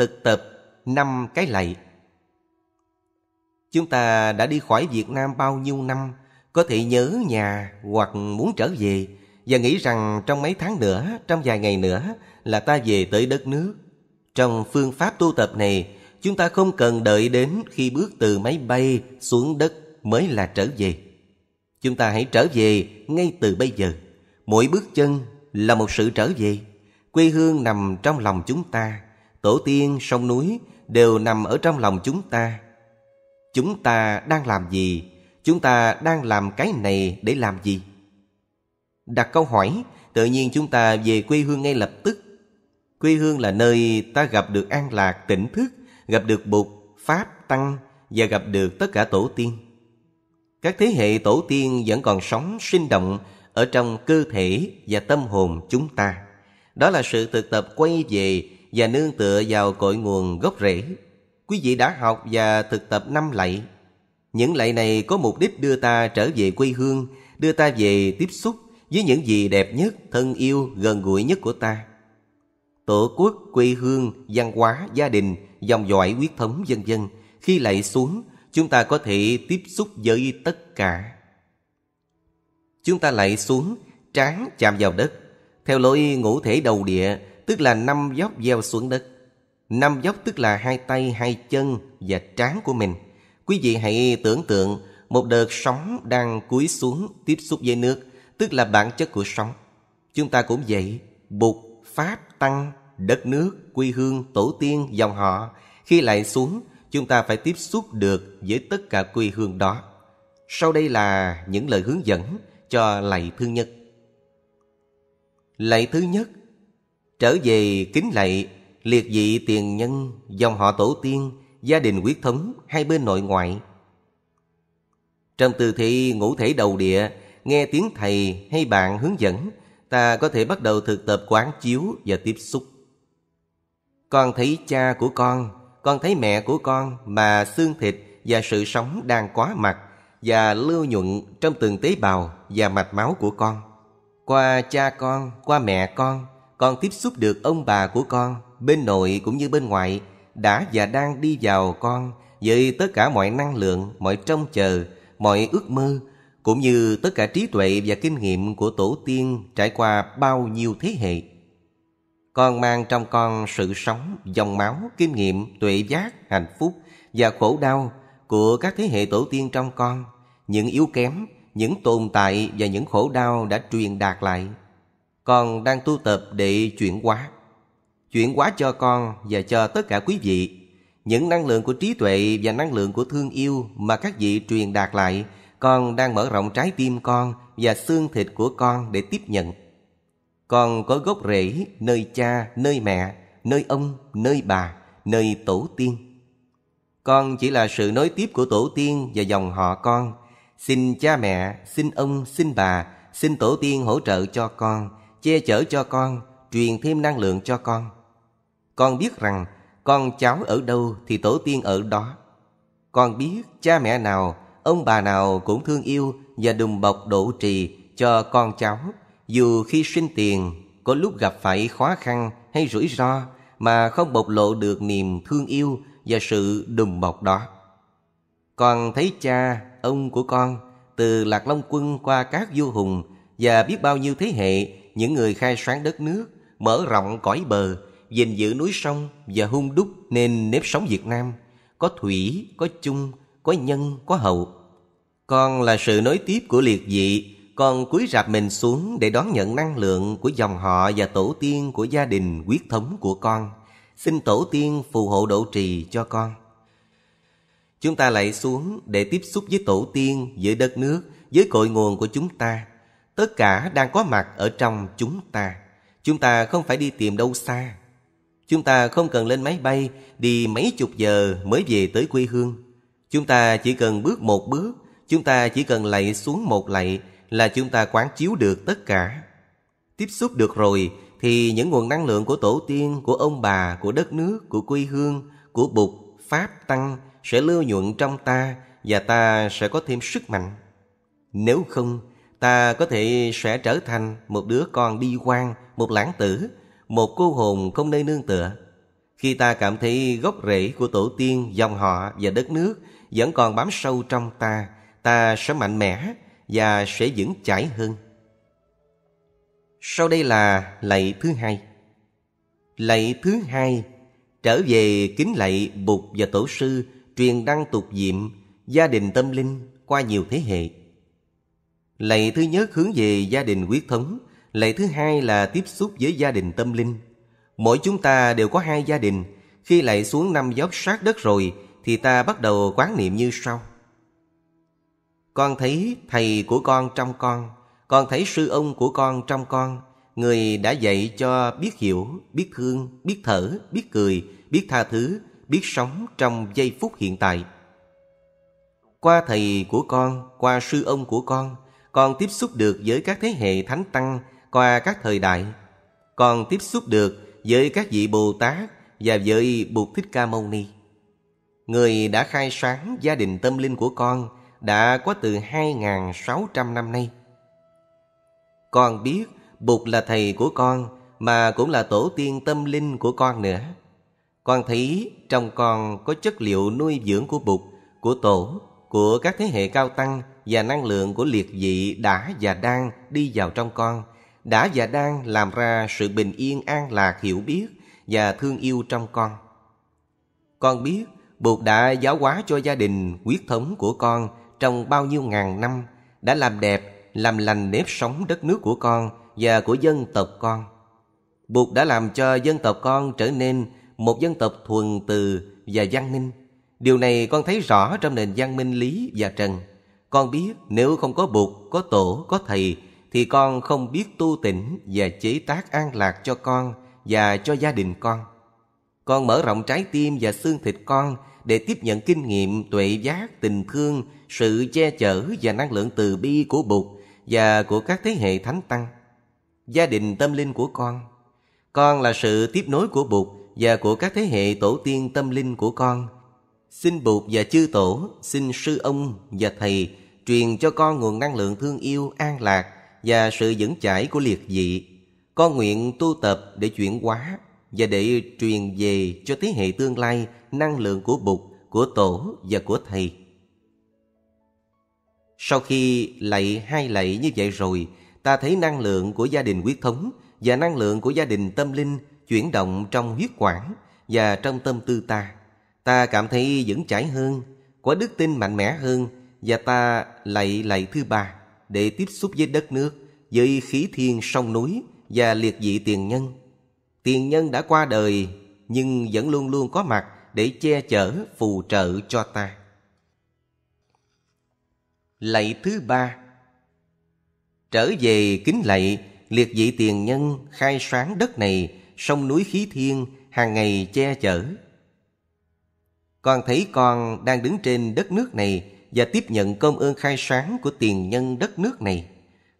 thực tập năm cái lạy chúng ta đã đi khỏi việt nam bao nhiêu năm có thể nhớ nhà hoặc muốn trở về và nghĩ rằng trong mấy tháng nữa trong vài ngày nữa là ta về tới đất nước trong phương pháp tu tập này chúng ta không cần đợi đến khi bước từ máy bay xuống đất mới là trở về chúng ta hãy trở về ngay từ bây giờ mỗi bước chân là một sự trở về quê hương nằm trong lòng chúng ta tổ tiên sông núi đều nằm ở trong lòng chúng ta chúng ta đang làm gì chúng ta đang làm cái này để làm gì đặt câu hỏi tự nhiên chúng ta về quê hương ngay lập tức quê hương là nơi ta gặp được an lạc tỉnh thức gặp được bụt pháp tăng và gặp được tất cả tổ tiên các thế hệ tổ tiên vẫn còn sống sinh động ở trong cơ thể và tâm hồn chúng ta đó là sự thực tập quay về và nương tựa vào cội nguồn gốc rễ. Quý vị đã học và thực tập năm lạy. Những lạy này có mục đích đưa ta trở về quê hương, đưa ta về tiếp xúc với những gì đẹp nhất, thân yêu, gần gũi nhất của ta. Tổ quốc, quê hương, văn hóa, gia đình, dòng dõi huyết thống vân vân khi lạy xuống, chúng ta có thể tiếp xúc với tất cả. Chúng ta lạy xuống, trán chạm vào đất, theo lối ngũ thể đầu địa tức là năm dốc gieo xuống đất. Năm dốc tức là hai tay, hai chân và trán của mình. Quý vị hãy tưởng tượng một đợt sóng đang cúi xuống tiếp xúc với nước, tức là bản chất của sóng. Chúng ta cũng vậy, bụt, pháp, tăng, đất nước, quê hương, tổ tiên, dòng họ. Khi lại xuống, chúng ta phải tiếp xúc được với tất cả quê hương đó. Sau đây là những lời hướng dẫn cho lạy thứ nhất. Lạy thứ nhất trở về kính lạy liệt vị tiền nhân dòng họ tổ tiên gia đình quyết thống hai bên nội ngoại trong từ thị ngũ thể đầu địa nghe tiếng thầy hay bạn hướng dẫn ta có thể bắt đầu thực tập quán chiếu và tiếp xúc con thấy cha của con con thấy mẹ của con mà xương thịt và sự sống đang quá mặt và lưu nhuận trong từng tế bào và mạch máu của con qua cha con qua mẹ con con tiếp xúc được ông bà của con bên nội cũng như bên ngoại đã và đang đi vào con với tất cả mọi năng lượng, mọi trông chờ, mọi ước mơ cũng như tất cả trí tuệ và kinh nghiệm của tổ tiên trải qua bao nhiêu thế hệ. Con mang trong con sự sống, dòng máu, kinh nghiệm, tuệ giác, hạnh phúc và khổ đau của các thế hệ tổ tiên trong con, những yếu kém, những tồn tại và những khổ đau đã truyền đạt lại con đang tu tập để chuyển hóa. Chuyển hóa cho con và cho tất cả quý vị. Những năng lượng của trí tuệ và năng lượng của thương yêu mà các vị truyền đạt lại, con đang mở rộng trái tim con và xương thịt của con để tiếp nhận. Con có gốc rễ nơi cha, nơi mẹ, nơi ông, nơi bà, nơi tổ tiên. Con chỉ là sự nối tiếp của tổ tiên và dòng họ con. Xin cha mẹ, xin ông, xin bà, xin tổ tiên hỗ trợ cho con, che chở cho con, truyền thêm năng lượng cho con. Con biết rằng con cháu ở đâu thì tổ tiên ở đó. Con biết cha mẹ nào, ông bà nào cũng thương yêu và đùm bọc độ trì cho con cháu, dù khi sinh tiền có lúc gặp phải khó khăn hay rủi ro mà không bộc lộ được niềm thương yêu và sự đùm bọc đó. Con thấy cha, ông của con từ Lạc Long Quân qua các vua hùng và biết bao nhiêu thế hệ những người khai sáng đất nước, mở rộng cõi bờ, gìn giữ núi sông và hung đúc nên nếp sống Việt Nam, có thủy, có chung, có nhân, có hậu. Còn là sự nối tiếp của liệt dị, còn cúi rạp mình xuống để đón nhận năng lượng của dòng họ và tổ tiên của gia đình quyết thống của con. Xin tổ tiên phù hộ độ trì cho con. Chúng ta lại xuống để tiếp xúc với tổ tiên, với đất nước, với cội nguồn của chúng ta – tất cả đang có mặt ở trong chúng ta. Chúng ta không phải đi tìm đâu xa. Chúng ta không cần lên máy bay đi mấy chục giờ mới về tới quê hương. Chúng ta chỉ cần bước một bước, chúng ta chỉ cần lạy xuống một lạy là chúng ta quán chiếu được tất cả. Tiếp xúc được rồi thì những nguồn năng lượng của tổ tiên, của ông bà, của đất nước, của quê hương, của bục Pháp, Tăng sẽ lưu nhuận trong ta và ta sẽ có thêm sức mạnh. Nếu không, ta có thể sẽ trở thành một đứa con bi quan, một lãng tử, một cô hồn không nơi nương tựa. Khi ta cảm thấy gốc rễ của tổ tiên, dòng họ và đất nước vẫn còn bám sâu trong ta, ta sẽ mạnh mẽ và sẽ vững chãi hơn. Sau đây là lạy thứ hai. Lạy thứ hai trở về kính lạy Bụt và Tổ sư truyền đăng tục diệm gia đình tâm linh qua nhiều thế hệ. Lạy thứ nhất hướng về gia đình quyết thống, lạy thứ hai là tiếp xúc với gia đình tâm linh. Mỗi chúng ta đều có hai gia đình, khi lạy xuống năm dốc sát đất rồi thì ta bắt đầu quán niệm như sau. Con thấy thầy của con trong con, con thấy sư ông của con trong con, người đã dạy cho biết hiểu, biết thương, biết thở, biết cười, biết tha thứ, biết sống trong giây phút hiện tại. Qua thầy của con, qua sư ông của con, con tiếp xúc được với các thế hệ thánh tăng qua các thời đại. Con tiếp xúc được với các vị Bồ Tát và với Bụt Thích Ca Mâu Ni. Người đã khai sáng gia đình tâm linh của con đã có từ 2.600 năm nay. Con biết Bụt là thầy của con mà cũng là tổ tiên tâm linh của con nữa. Con thấy trong con có chất liệu nuôi dưỡng của Bụt, của Tổ, của các thế hệ cao tăng và năng lượng của liệt dị đã và đang đi vào trong con, đã và đang làm ra sự bình yên an lạc hiểu biết và thương yêu trong con. Con biết Bụt đã giáo hóa cho gia đình quyết thống của con trong bao nhiêu ngàn năm, đã làm đẹp, làm lành nếp sống đất nước của con và của dân tộc con. Bụt đã làm cho dân tộc con trở nên một dân tộc thuần từ và văn minh. Điều này con thấy rõ trong nền văn minh lý và trần. Con biết nếu không có Bụt, có Tổ, có Thầy thì con không biết tu tỉnh và chế tác an lạc cho con và cho gia đình con. Con mở rộng trái tim và xương thịt con để tiếp nhận kinh nghiệm tuệ giác, tình thương, sự che chở và năng lượng từ bi của Bụt và của các thế hệ thánh tăng. Gia đình tâm linh của con Con là sự tiếp nối của Bụt và của các thế hệ tổ tiên tâm linh của con – Xin Bụt và chư tổ, xin sư ông và thầy truyền cho con nguồn năng lượng thương yêu, an lạc và sự vững chãi của liệt dị. Con nguyện tu tập để chuyển hóa và để truyền về cho thế hệ tương lai năng lượng của Bụt, của tổ và của thầy. Sau khi lạy hai lạy như vậy rồi, ta thấy năng lượng của gia đình quyết thống và năng lượng của gia đình tâm linh chuyển động trong huyết quản và trong tâm tư ta ta cảm thấy vững chãi hơn, có đức tin mạnh mẽ hơn và ta lạy lạy thứ ba để tiếp xúc với đất nước, với khí thiên sông núi và liệt dị tiền nhân. Tiền nhân đã qua đời nhưng vẫn luôn luôn có mặt để che chở, phù trợ cho ta. Lạy thứ ba Trở về kính lạy, liệt dị tiền nhân khai sáng đất này, sông núi khí thiên, hàng ngày che chở, con thấy con đang đứng trên đất nước này và tiếp nhận công ơn khai sáng của tiền nhân đất nước này.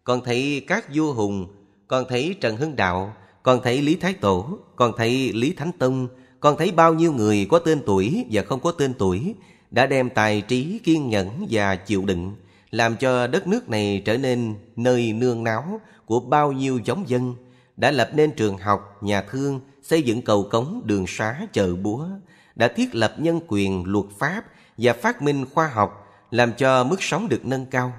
Con thấy các vua hùng, con thấy Trần Hưng Đạo, con thấy Lý Thái Tổ, con thấy Lý Thánh Tông, con thấy bao nhiêu người có tên tuổi và không có tên tuổi đã đem tài trí, kiên nhẫn và chịu đựng làm cho đất nước này trở nên nơi nương náu của bao nhiêu giống dân, đã lập nên trường học, nhà thương, xây dựng cầu cống, đường xá, chợ búa, đã thiết lập nhân quyền, luật pháp và phát minh khoa học làm cho mức sống được nâng cao.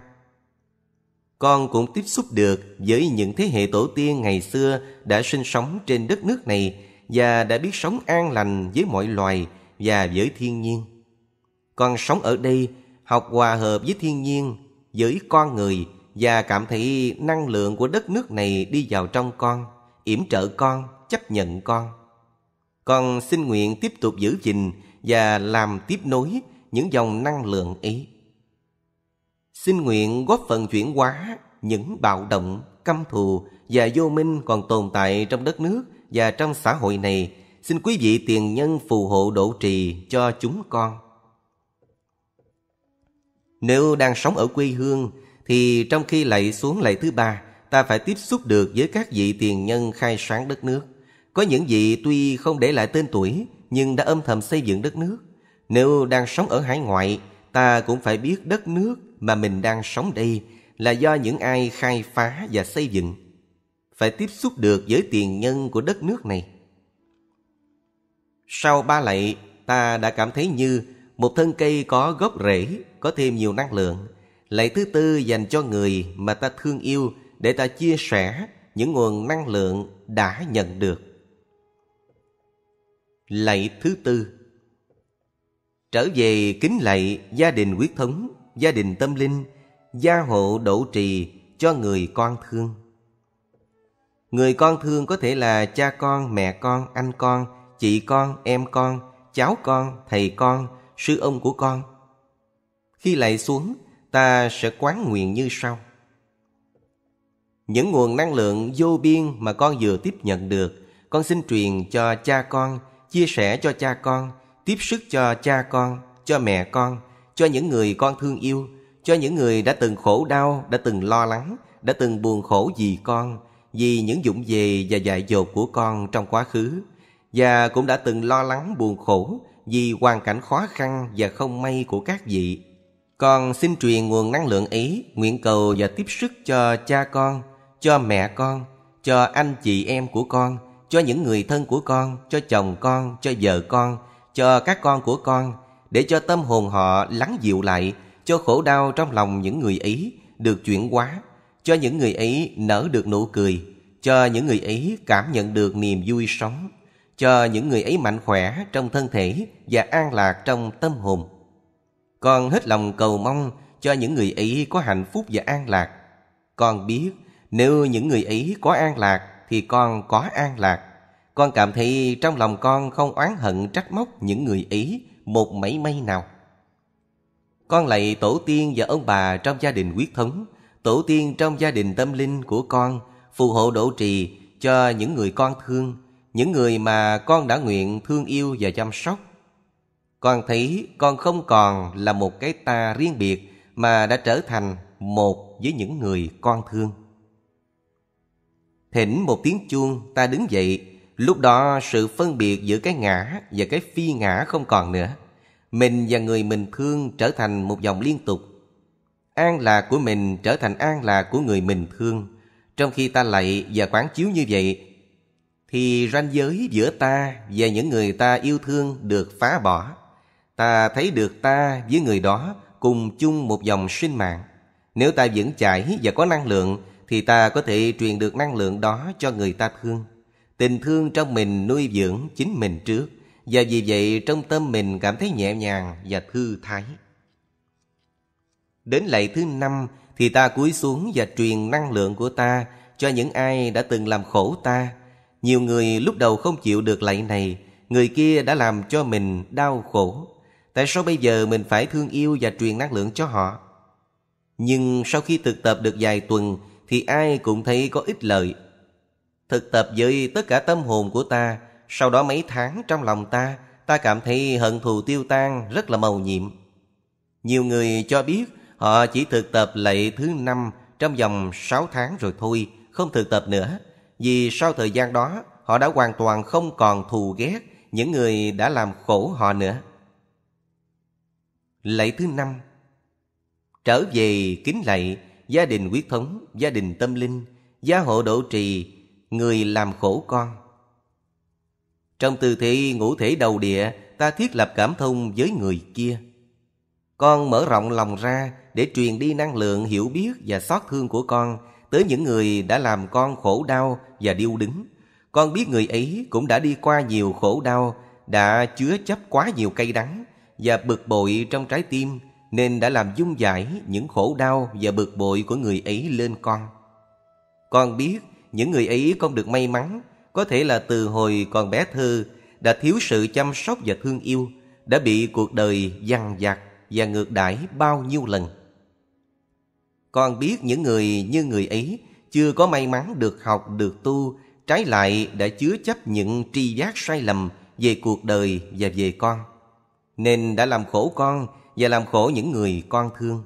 Con cũng tiếp xúc được với những thế hệ tổ tiên ngày xưa đã sinh sống trên đất nước này và đã biết sống an lành với mọi loài và với thiên nhiên. Con sống ở đây, học hòa hợp với thiên nhiên, với con người và cảm thấy năng lượng của đất nước này đi vào trong con, yểm trợ con, chấp nhận con còn xin nguyện tiếp tục giữ gìn và làm tiếp nối những dòng năng lượng ấy. Xin nguyện góp phần chuyển hóa những bạo động, căm thù và vô minh còn tồn tại trong đất nước và trong xã hội này. Xin quý vị tiền nhân phù hộ độ trì cho chúng con. Nếu đang sống ở quê hương thì trong khi lạy xuống lạy thứ ba, ta phải tiếp xúc được với các vị tiền nhân khai sáng đất nước. Có những vị tuy không để lại tên tuổi nhưng đã âm thầm xây dựng đất nước. Nếu đang sống ở hải ngoại, ta cũng phải biết đất nước mà mình đang sống đây là do những ai khai phá và xây dựng. Phải tiếp xúc được với tiền nhân của đất nước này. Sau ba lạy, ta đã cảm thấy như một thân cây có gốc rễ, có thêm nhiều năng lượng. Lạy thứ tư dành cho người mà ta thương yêu để ta chia sẻ những nguồn năng lượng đã nhận được. Lạy thứ tư Trở về kính lạy gia đình quyết thống, gia đình tâm linh, gia hộ độ trì cho người con thương. Người con thương có thể là cha con, mẹ con, anh con, chị con, em con, cháu con, thầy con, sư ông của con. Khi lạy xuống, ta sẽ quán nguyện như sau. Những nguồn năng lượng vô biên mà con vừa tiếp nhận được, con xin truyền cho cha con, chia sẻ cho cha con, tiếp sức cho cha con, cho mẹ con, cho những người con thương yêu, cho những người đã từng khổ đau, đã từng lo lắng, đã từng buồn khổ vì con, vì những dụng về và dại dột của con trong quá khứ, và cũng đã từng lo lắng buồn khổ vì hoàn cảnh khó khăn và không may của các vị. Con xin truyền nguồn năng lượng ấy, nguyện cầu và tiếp sức cho cha con, cho mẹ con, cho anh chị em của con, cho những người thân của con, cho chồng con, cho vợ con, cho các con của con, để cho tâm hồn họ lắng dịu lại, cho khổ đau trong lòng những người ấy được chuyển hóa, cho những người ấy nở được nụ cười, cho những người ấy cảm nhận được niềm vui sống, cho những người ấy mạnh khỏe trong thân thể và an lạc trong tâm hồn. Con hết lòng cầu mong cho những người ấy có hạnh phúc và an lạc. Con biết nếu những người ấy có an lạc thì con có an lạc. Con cảm thấy trong lòng con không oán hận trách móc những người ấy một mảy may nào. Con lạy tổ tiên và ông bà trong gia đình quyết thống, tổ tiên trong gia đình tâm linh của con phù hộ độ trì cho những người con thương, những người mà con đã nguyện thương yêu và chăm sóc. Con thấy con không còn là một cái ta riêng biệt mà đã trở thành một với những người con thương. Thỉnh một tiếng chuông ta đứng dậy Lúc đó sự phân biệt giữa cái ngã và cái phi ngã không còn nữa Mình và người mình thương trở thành một dòng liên tục An lạc của mình trở thành an lạc của người mình thương Trong khi ta lạy và quán chiếu như vậy Thì ranh giới giữa ta và những người ta yêu thương được phá bỏ Ta thấy được ta với người đó cùng chung một dòng sinh mạng Nếu ta vững chãi và có năng lượng thì ta có thể truyền được năng lượng đó cho người ta thương. Tình thương trong mình nuôi dưỡng chính mình trước và vì vậy trong tâm mình cảm thấy nhẹ nhàng và thư thái. Đến lạy thứ năm thì ta cúi xuống và truyền năng lượng của ta cho những ai đã từng làm khổ ta. Nhiều người lúc đầu không chịu được lạy này, người kia đã làm cho mình đau khổ. Tại sao bây giờ mình phải thương yêu và truyền năng lượng cho họ? Nhưng sau khi thực tập được vài tuần thì ai cũng thấy có ích lợi. Thực tập với tất cả tâm hồn của ta, sau đó mấy tháng trong lòng ta, ta cảm thấy hận thù tiêu tan rất là màu nhiệm. Nhiều người cho biết họ chỉ thực tập lạy thứ năm trong vòng sáu tháng rồi thôi, không thực tập nữa. Vì sau thời gian đó, họ đã hoàn toàn không còn thù ghét những người đã làm khổ họ nữa. Lạy thứ năm Trở về kính lạy gia đình huyết thống, gia đình tâm linh, gia hộ độ trì, người làm khổ con. Trong từ thế ngũ thể đầu địa, ta thiết lập cảm thông với người kia. Con mở rộng lòng ra để truyền đi năng lượng hiểu biết và xót thương của con tới những người đã làm con khổ đau và điêu đứng. Con biết người ấy cũng đã đi qua nhiều khổ đau, đã chứa chấp quá nhiều cay đắng và bực bội trong trái tim, nên đã làm dung giải những khổ đau và bực bội của người ấy lên con. Con biết những người ấy không được may mắn có thể là từ hồi còn bé thơ đã thiếu sự chăm sóc và thương yêu, đã bị cuộc đời dằn vặt và ngược đãi bao nhiêu lần. Con biết những người như người ấy chưa có may mắn được học, được tu, trái lại đã chứa chấp những tri giác sai lầm về cuộc đời và về con. Nên đã làm khổ con và làm khổ những người con thương.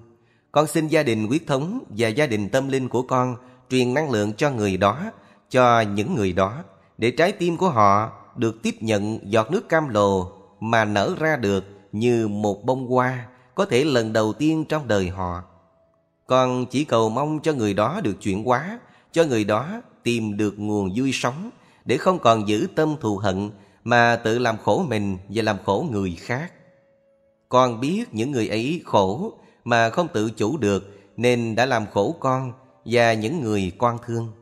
Con xin gia đình quyết thống và gia đình tâm linh của con truyền năng lượng cho người đó, cho những người đó, để trái tim của họ được tiếp nhận giọt nước cam lồ mà nở ra được như một bông hoa có thể lần đầu tiên trong đời họ. Con chỉ cầu mong cho người đó được chuyển hóa, cho người đó tìm được nguồn vui sống để không còn giữ tâm thù hận mà tự làm khổ mình và làm khổ người khác. Con biết những người ấy khổ mà không tự chủ được nên đã làm khổ con và những người con thương.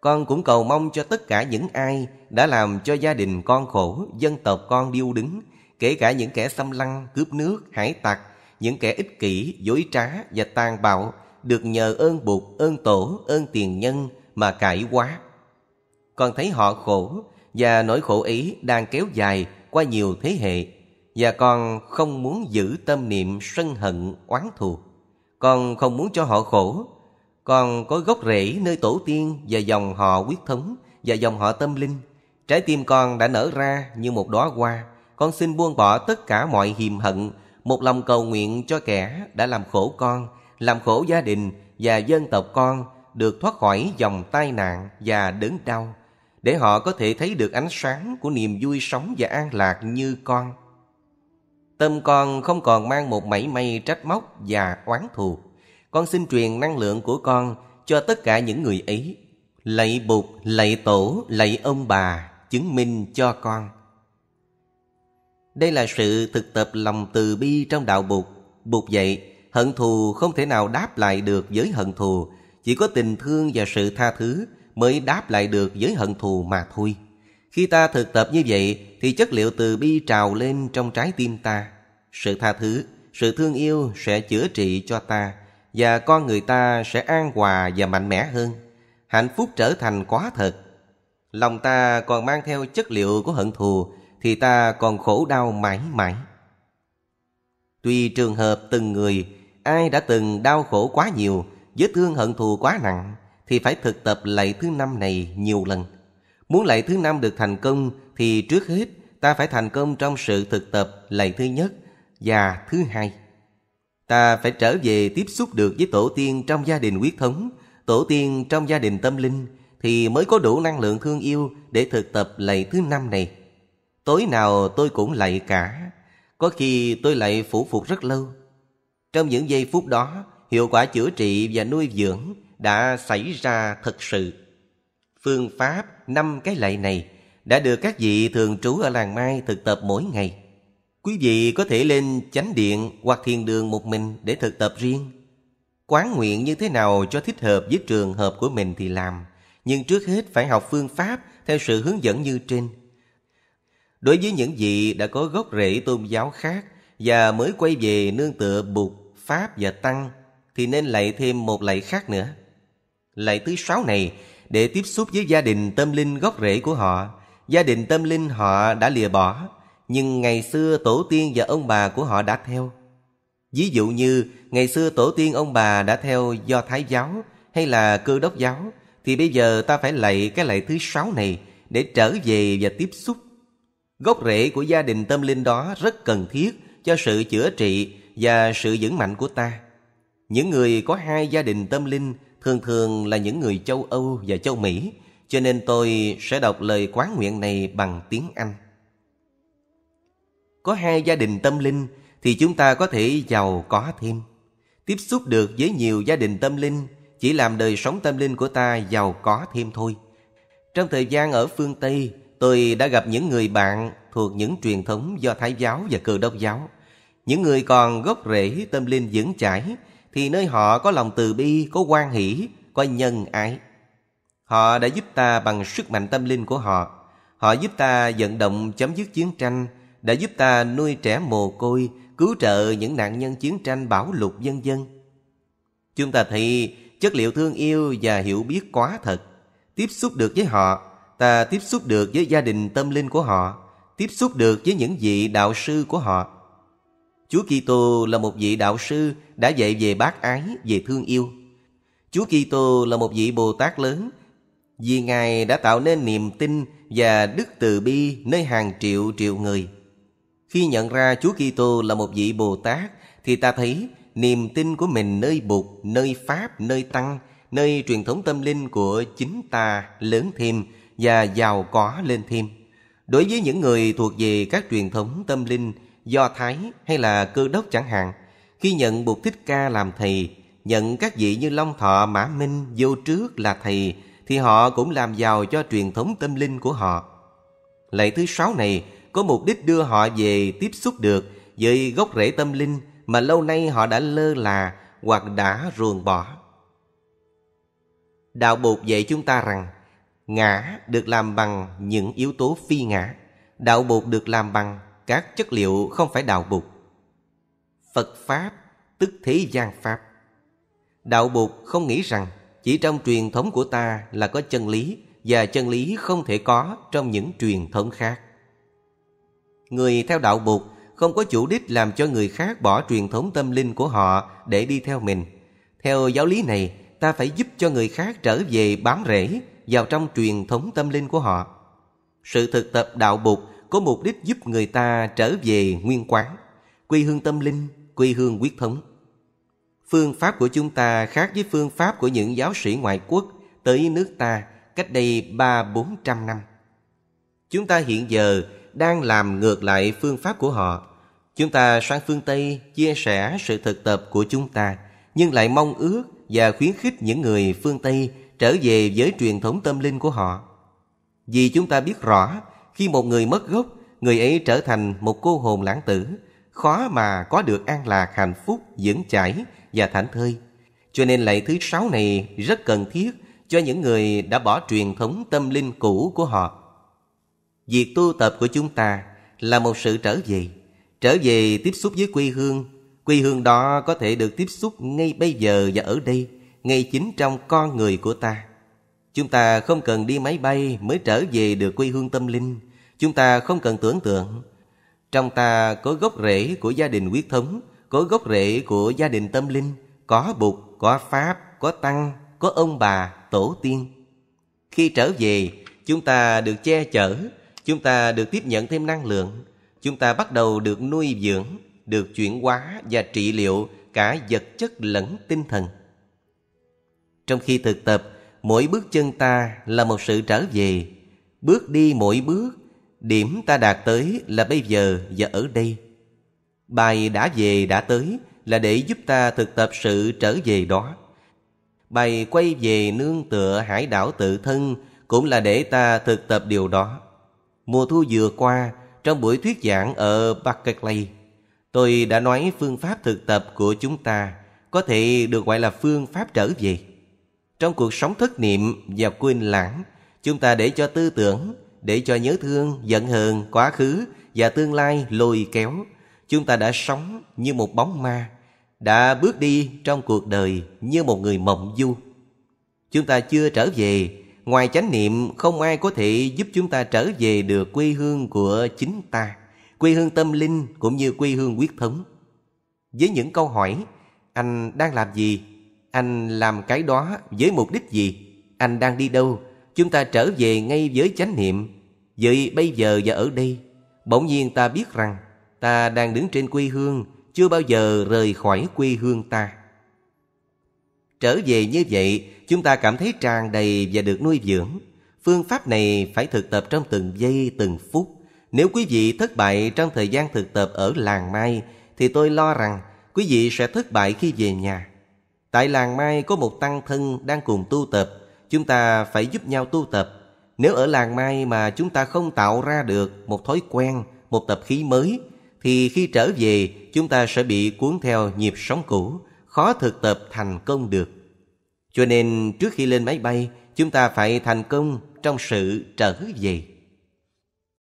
Con cũng cầu mong cho tất cả những ai đã làm cho gia đình con khổ, dân tộc con điêu đứng, kể cả những kẻ xâm lăng, cướp nước, hải tặc, những kẻ ích kỷ, dối trá và tàn bạo được nhờ ơn Bụt, ơn Tổ, ơn tiền nhân mà cải quá. Con thấy họ khổ và nỗi khổ ấy đang kéo dài qua nhiều thế hệ và con không muốn giữ tâm niệm sân hận oán thù con không muốn cho họ khổ con có gốc rễ nơi tổ tiên và dòng họ quyết thống và dòng họ tâm linh trái tim con đã nở ra như một đóa hoa con xin buông bỏ tất cả mọi hiềm hận một lòng cầu nguyện cho kẻ đã làm khổ con làm khổ gia đình và dân tộc con được thoát khỏi dòng tai nạn và đớn đau để họ có thể thấy được ánh sáng của niềm vui sống và an lạc như con Tâm con không còn mang một mảy may trách móc và oán thù. Con xin truyền năng lượng của con cho tất cả những người ấy. Lạy Bụt, lạy Tổ, lạy ông bà, chứng minh cho con. Đây là sự thực tập lòng từ bi trong đạo Bụt. Bụt dạy, hận thù không thể nào đáp lại được với hận thù. Chỉ có tình thương và sự tha thứ mới đáp lại được với hận thù mà thôi. Khi ta thực tập như vậy, thì chất liệu từ bi trào lên trong trái tim ta. Sự tha thứ, sự thương yêu sẽ chữa trị cho ta và con người ta sẽ an hòa và mạnh mẽ hơn. Hạnh phúc trở thành quá thật. Lòng ta còn mang theo chất liệu của hận thù thì ta còn khổ đau mãi mãi. Tùy trường hợp từng người, ai đã từng đau khổ quá nhiều, vết thương hận thù quá nặng thì phải thực tập lạy thứ năm này nhiều lần. Muốn lạy thứ năm được thành công thì trước hết ta phải thành công trong sự thực tập lần thứ nhất và thứ hai. Ta phải trở về tiếp xúc được với tổ tiên trong gia đình huyết thống, tổ tiên trong gia đình tâm linh thì mới có đủ năng lượng thương yêu để thực tập lạy thứ năm này. Tối nào tôi cũng lạy cả, có khi tôi lạy phủ phục rất lâu. Trong những giây phút đó, hiệu quả chữa trị và nuôi dưỡng đã xảy ra thật sự. Phương pháp năm cái lạy này đã được các vị thường trú ở làng Mai thực tập mỗi ngày. Quý vị có thể lên chánh điện hoặc thiền đường một mình để thực tập riêng. Quán nguyện như thế nào cho thích hợp với trường hợp của mình thì làm, nhưng trước hết phải học phương pháp theo sự hướng dẫn như trên. Đối với những vị đã có gốc rễ tôn giáo khác và mới quay về nương tựa Bụt, Pháp và Tăng thì nên lạy thêm một lạy khác nữa. Lạy thứ sáu này để tiếp xúc với gia đình tâm linh gốc rễ của họ Gia đình tâm linh họ đã lìa bỏ, nhưng ngày xưa tổ tiên và ông bà của họ đã theo. Ví dụ như ngày xưa tổ tiên ông bà đã theo do Thái giáo hay là cơ đốc giáo, thì bây giờ ta phải lạy cái lạy thứ sáu này để trở về và tiếp xúc. Gốc rễ của gia đình tâm linh đó rất cần thiết cho sự chữa trị và sự vững mạnh của ta. Những người có hai gia đình tâm linh thường thường là những người châu Âu và châu Mỹ cho nên tôi sẽ đọc lời quán nguyện này bằng tiếng Anh. Có hai gia đình tâm linh thì chúng ta có thể giàu có thêm. Tiếp xúc được với nhiều gia đình tâm linh chỉ làm đời sống tâm linh của ta giàu có thêm thôi. Trong thời gian ở phương Tây, tôi đã gặp những người bạn thuộc những truyền thống do Thái giáo và Cơ đốc giáo. Những người còn gốc rễ tâm linh vững chãi thì nơi họ có lòng từ bi, có quan hỷ, có nhân ái. Họ đã giúp ta bằng sức mạnh tâm linh của họ. Họ giúp ta vận động chấm dứt chiến tranh, đã giúp ta nuôi trẻ mồ côi, cứu trợ những nạn nhân chiến tranh bão lụt dân dân. Chúng ta thì chất liệu thương yêu và hiểu biết quá thật. Tiếp xúc được với họ, ta tiếp xúc được với gia đình tâm linh của họ, tiếp xúc được với những vị đạo sư của họ. Chúa Kitô là một vị đạo sư đã dạy về bác ái, về thương yêu. Chúa Kitô là một vị Bồ Tát lớn vì Ngài đã tạo nên niềm tin và đức từ bi nơi hàng triệu triệu người. Khi nhận ra Chúa Kitô là một vị Bồ Tát thì ta thấy niềm tin của mình nơi Bụt, nơi Pháp, nơi Tăng, nơi truyền thống tâm linh của chính ta lớn thêm và giàu có lên thêm. Đối với những người thuộc về các truyền thống tâm linh Do Thái hay là Cơ Đốc chẳng hạn, khi nhận Bụt Thích Ca làm thầy, nhận các vị như Long Thọ, Mã Minh, Vô Trước là thầy thì họ cũng làm giàu cho truyền thống tâm linh của họ. Lạy thứ sáu này có mục đích đưa họ về tiếp xúc được với gốc rễ tâm linh mà lâu nay họ đã lơ là hoặc đã ruồng bỏ. Đạo Bụt dạy chúng ta rằng ngã được làm bằng những yếu tố phi ngã. Đạo Bụt được làm bằng các chất liệu không phải đạo Bụt. Phật Pháp tức thế gian Pháp. Đạo Bụt không nghĩ rằng chỉ trong truyền thống của ta là có chân lý và chân lý không thể có trong những truyền thống khác. Người theo đạo Bụt không có chủ đích làm cho người khác bỏ truyền thống tâm linh của họ để đi theo mình. Theo giáo lý này, ta phải giúp cho người khác trở về bám rễ vào trong truyền thống tâm linh của họ. Sự thực tập đạo Bụt có mục đích giúp người ta trở về nguyên quán, quê hương tâm linh, quê hương quyết thống phương pháp của chúng ta khác với phương pháp của những giáo sĩ ngoại quốc tới nước ta cách đây ba bốn trăm năm. Chúng ta hiện giờ đang làm ngược lại phương pháp của họ. Chúng ta sang phương Tây chia sẻ sự thực tập của chúng ta, nhưng lại mong ước và khuyến khích những người phương Tây trở về với truyền thống tâm linh của họ. Vì chúng ta biết rõ, khi một người mất gốc, người ấy trở thành một cô hồn lãng tử, khó mà có được an lạc hạnh phúc vững chãi và thảnh thơi. Cho nên lại thứ sáu này rất cần thiết cho những người đã bỏ truyền thống tâm linh cũ của họ. Việc tu tập của chúng ta là một sự trở về, trở về tiếp xúc với quê hương. Quê hương đó có thể được tiếp xúc ngay bây giờ và ở đây, ngay chính trong con người của ta. Chúng ta không cần đi máy bay mới trở về được quê hương tâm linh. Chúng ta không cần tưởng tượng. Trong ta có gốc rễ của gia đình huyết thống, có gốc rễ của gia đình tâm linh, có Bụt, có Pháp, có Tăng, có ông bà, tổ tiên. Khi trở về, chúng ta được che chở, chúng ta được tiếp nhận thêm năng lượng, chúng ta bắt đầu được nuôi dưỡng, được chuyển hóa và trị liệu cả vật chất lẫn tinh thần. Trong khi thực tập, mỗi bước chân ta là một sự trở về. Bước đi mỗi bước, điểm ta đạt tới là bây giờ và ở đây. Bài đã về đã tới là để giúp ta thực tập sự trở về đó. Bài quay về nương tựa hải đảo tự thân cũng là để ta thực tập điều đó. Mùa thu vừa qua, trong buổi thuyết giảng ở Berkeley, tôi đã nói phương pháp thực tập của chúng ta có thể được gọi là phương pháp trở về. Trong cuộc sống thất niệm và quên lãng, chúng ta để cho tư tưởng, để cho nhớ thương, giận hờn, quá khứ và tương lai lôi kéo – chúng ta đã sống như một bóng ma đã bước đi trong cuộc đời như một người mộng du chúng ta chưa trở về ngoài chánh niệm không ai có thể giúp chúng ta trở về được quê hương của chính ta quê hương tâm linh cũng như quê hương huyết thống với những câu hỏi anh đang làm gì anh làm cái đó với mục đích gì anh đang đi đâu chúng ta trở về ngay với chánh niệm vậy bây giờ và ở đây bỗng nhiên ta biết rằng ta đang đứng trên quê hương, chưa bao giờ rời khỏi quê hương ta. Trở về như vậy, chúng ta cảm thấy tràn đầy và được nuôi dưỡng. Phương pháp này phải thực tập trong từng giây, từng phút. Nếu quý vị thất bại trong thời gian thực tập ở làng Mai, thì tôi lo rằng quý vị sẽ thất bại khi về nhà. Tại làng Mai có một tăng thân đang cùng tu tập, chúng ta phải giúp nhau tu tập. Nếu ở làng Mai mà chúng ta không tạo ra được một thói quen, một tập khí mới thì khi trở về chúng ta sẽ bị cuốn theo nhịp sống cũ, khó thực tập thành công được. Cho nên trước khi lên máy bay, chúng ta phải thành công trong sự trở về.